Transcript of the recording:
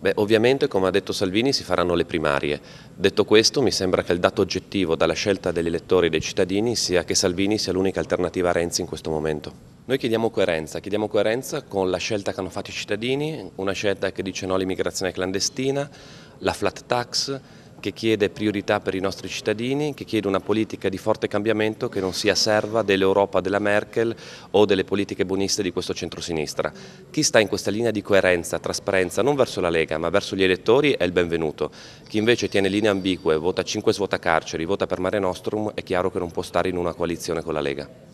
Beh, ovviamente, come ha detto Salvini, si faranno le primarie. Detto questo, mi sembra che il dato oggettivo dalla scelta degli elettori e dei cittadini sia che Salvini sia l'unica alternativa a Renzi in questo momento. Noi chiediamo coerenza, chiediamo coerenza con la scelta che hanno fatto i cittadini, una scelta che dice no all'immigrazione clandestina, la flat tax, che chiede priorità per i nostri cittadini, che chiede una politica di forte cambiamento che non sia serva dell'Europa della Merkel o delle politiche buoniste di questo centrosinistra. Chi sta in questa linea di coerenza, trasparenza, non verso la Lega ma verso gli elettori è il benvenuto. Chi invece tiene linee ambigue, vota 5 svuota carceri, vota per Mare Nostrum, è chiaro che non può stare in una coalizione con la Lega.